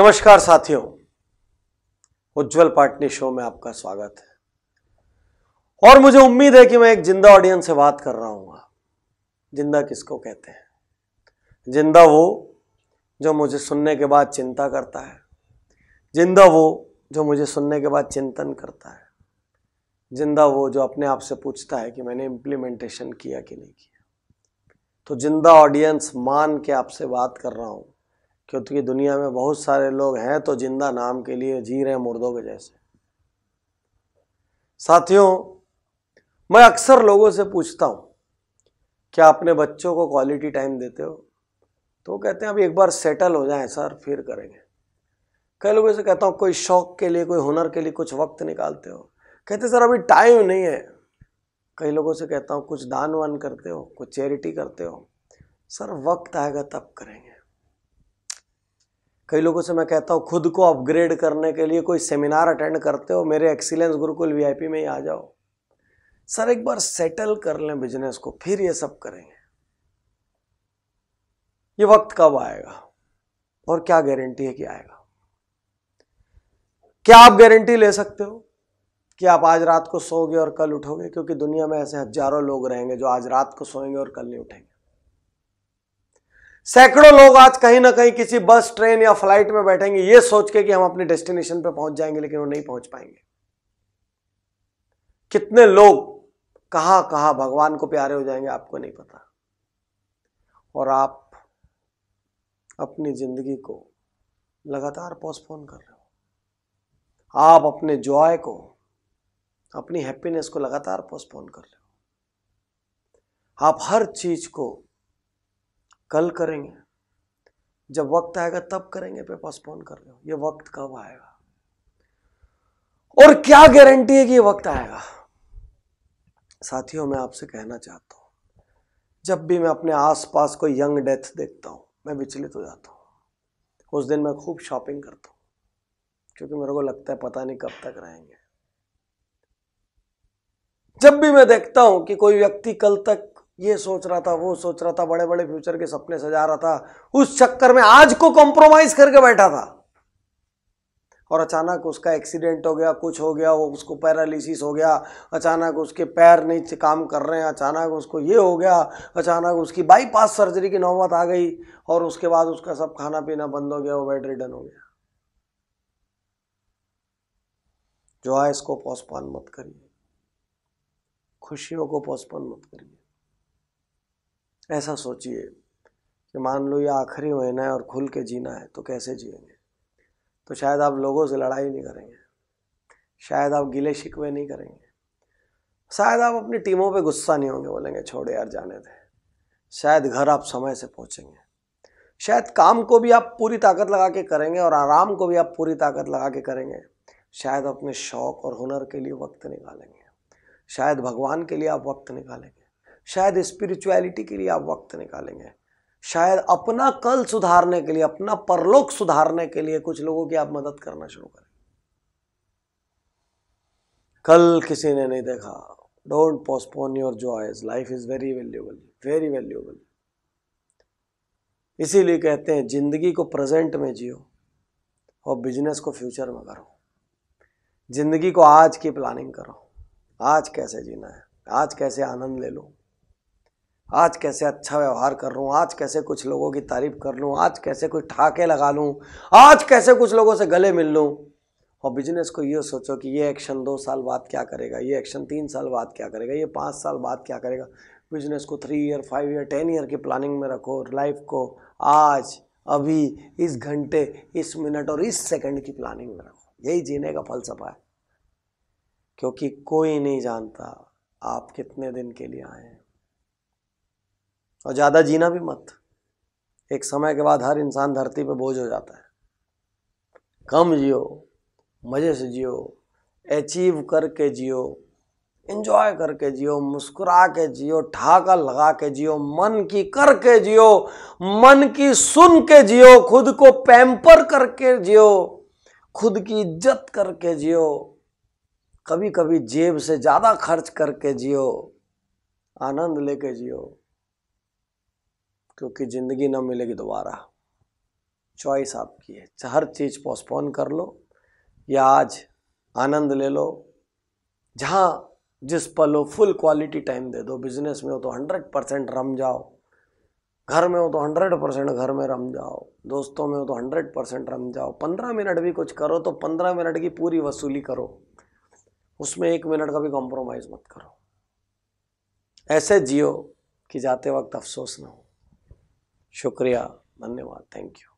नमस्कार साथियों उज्जवल पाटनी शो में आपका स्वागत है और मुझे उम्मीद है कि मैं एक जिंदा ऑडियंस से बात कर रहा हूँ जिंदा किसको कहते हैं जिंदा वो जो मुझे सुनने के बाद चिंता करता है जिंदा वो जो मुझे सुनने के बाद चिंतन करता है जिंदा वो जो अपने आप से पूछता है कि मैंने इम्प्लीमेंटेशन किया कि नहीं किया तो जिंदा ऑडियंस मान के आपसे बात कर रहा हूँ क्योंकि दुनिया में बहुत सारे लोग हैं तो जिंदा नाम के लिए जी रहे हैं मुर्दों के जैसे साथियों मैं अक्सर लोगों से पूछता हूँ क्या अपने बच्चों को क्वालिटी टाइम देते हो तो कहते हैं अब एक बार सेटल हो जाए सर फिर करेंगे कई लोगों से कहता हूँ कोई शौक के लिए कोई हुनर के लिए कुछ वक्त निकालते हो कहते सर अभी टाइम नहीं है कई लोगों से कहता हूँ कुछ दान वान करते हो कुछ चैरिटी करते हो सर वक्त आएगा तब करेंगे कई लोगों से मैं कहता हूँ खुद को अपग्रेड करने के लिए कोई सेमिनार अटेंड करते हो मेरे एक्सीलेंस गुरुकुल वीआईपी में ही आ जाओ सर एक बार सेटल कर लें बिजनेस को फिर ये सब करेंगे ये वक्त कब आएगा और क्या गारंटी है कि आएगा क्या आप गारंटी ले सकते हो कि आप आज रात को सोओगे और कल उठोगे क्योंकि दुनिया में ऐसे हजारों लोग रहेंगे जो आज रात को सोएंगे और कल नहीं उठेंगे सैकड़ों लोग आज कहीं ना कहीं किसी बस ट्रेन या फ्लाइट में बैठेंगे ये सोच के कि हम अपने डेस्टिनेशन पे पहुंच जाएंगे लेकिन वो नहीं पहुंच पाएंगे कितने लोग कहां कहां भगवान को प्यारे हो जाएंगे आपको नहीं पता और आप अपनी जिंदगी को लगातार पोस्टपोन कर रहे हो आप अपने जॉय को अपनी हैप्पीनेस को लगातार पोस्टपोन कर रहे हो आप हर चीज को कल करेंगे जब वक्त आएगा तब करेंगे पे पोस्टपोन कर लो ये वक्त कब आएगा और क्या गारंटी है कि ये वक्त आएगा साथियों मैं आपसे कहना चाहता हूं जब भी मैं अपने आसपास कोई यंग डेथ देखता हूं मैं विचलित हो जाता हूं उस दिन मैं खूब शॉपिंग करता हूं क्योंकि मेरे को लगता है पता नहीं कब तक रहेंगे जब भी मैं देखता हूं कि कोई व्यक्ति कल तक ये सोच रहा था वो सोच रहा था बड़े बड़े फ्यूचर के सपने सजा रहा था उस चक्कर में आज को कॉम्प्रोमाइज करके बैठा था और अचानक उसका एक्सीडेंट हो गया कुछ हो गया वो उसको पैरालिसिस हो गया अचानक उसके पैर नहीं काम कर रहे हैं अचानक उसको ये हो गया अचानक उसकी बाईपास सर्जरी की नौबत आ गई और उसके बाद उसका सब खाना पीना बंद हो गया वो बेड रिडन हो गया जो है इसको पोस्टपोन मत करिए खुशियों को पोस्टपोन मत करिए ऐसा सोचिए कि मान लो ये आखिरी महीना है और खुल के जीना है तो कैसे जिएंगे तो शायद आप लोगों से लड़ाई नहीं करेंगे शायद आप गिले शिकवे नहीं करेंगे शायद आप अपनी टीमों पे गुस्सा नहीं होंगे बोलेंगे छोड़े यार जाने थे शायद घर आप समय से पहुंचेंगे शायद काम को भी आप पूरी ताकत लगा के करेंगे और आराम को भी आप पूरी ताकत लगा के करेंगे शायद अपने शौक और हुनर के लिए वक्त निकालेंगे शायद भगवान के लिए आप वक्त निकालेंगे शायद स्पिरिचुअलिटी के लिए आप वक्त निकालेंगे शायद अपना कल सुधारने के लिए अपना परलोक सुधारने के लिए कुछ लोगों की आप मदद करना शुरू करें कल किसी ने नहीं देखा don't postpone your joys life is very valuable very valuable इसीलिए कहते हैं जिंदगी को प्रेजेंट में जियो और बिजनेस को फ्यूचर में करो जिंदगी को आज की प्लानिंग करो आज कैसे जीना है आज कैसे आनंद ले लो आज कैसे अच्छा व्यवहार कर लूँ आज कैसे कुछ लोगों की तारीफ कर लूँ आज कैसे कुछ ठाके लगा लूँ आज कैसे कुछ लोगों से गले मिल लूँ और बिजनेस को ये सोचो कि ये एक्शन दो साल बाद क्या करेगा ये एक्शन तीन साल बाद क्या करेगा ये पाँच साल बाद क्या करेगा बिजनेस को three year five year ten year की प्लानिंग में रखो लाइफ को आज अभी इस घंटे इस मिनट और इस सेकंड की प्लानिंग में रखो यही जीने का फलसफा है क्योंकि कोई नहीं जानता आप कितने दिन के लिए आए हैं और ज़्यादा जीना भी मत एक समय के बाद हर इंसान धरती पे बोझ हो जाता है कम जियो मज़े से जियो अचीव करके जियो एंजॉय करके जियो मुस्कुरा के जियो ठाका लगा के जियो मन की करके जियो मन की सुन के जियो खुद को पैम्पर करके जियो खुद की इज्जत करके जियो कभी कभी जेब से ज़्यादा खर्च करके जियो आनंद लेके जियो क्योंकि ज़िंदगी ना मिलेगी दोबारा चॉइस आपकी है हर चीज़ पोस्टपोन कर लो या आज आनंद ले लो जहाँ जिस पल हो फुल क्वालिटी टाइम दे दो बिजनेस में हो तो हंड्रेड परसेंट रम जाओ घर में हो तो हंड्रेड परसेंट घर में रम जाओ दोस्तों में हो तो हंड्रेड परसेंट रम जाओ पंद्रह मिनट भी कुछ करो तो पंद्रह मिनट की पूरी वसूली करो उसमें एक मिनट का भी कॉम्प्रोमाइज़ मत करो ऐसे जियो कि जाते वक्त अफसोस ना हो शुक्रिया धन्यवाद थैंक यू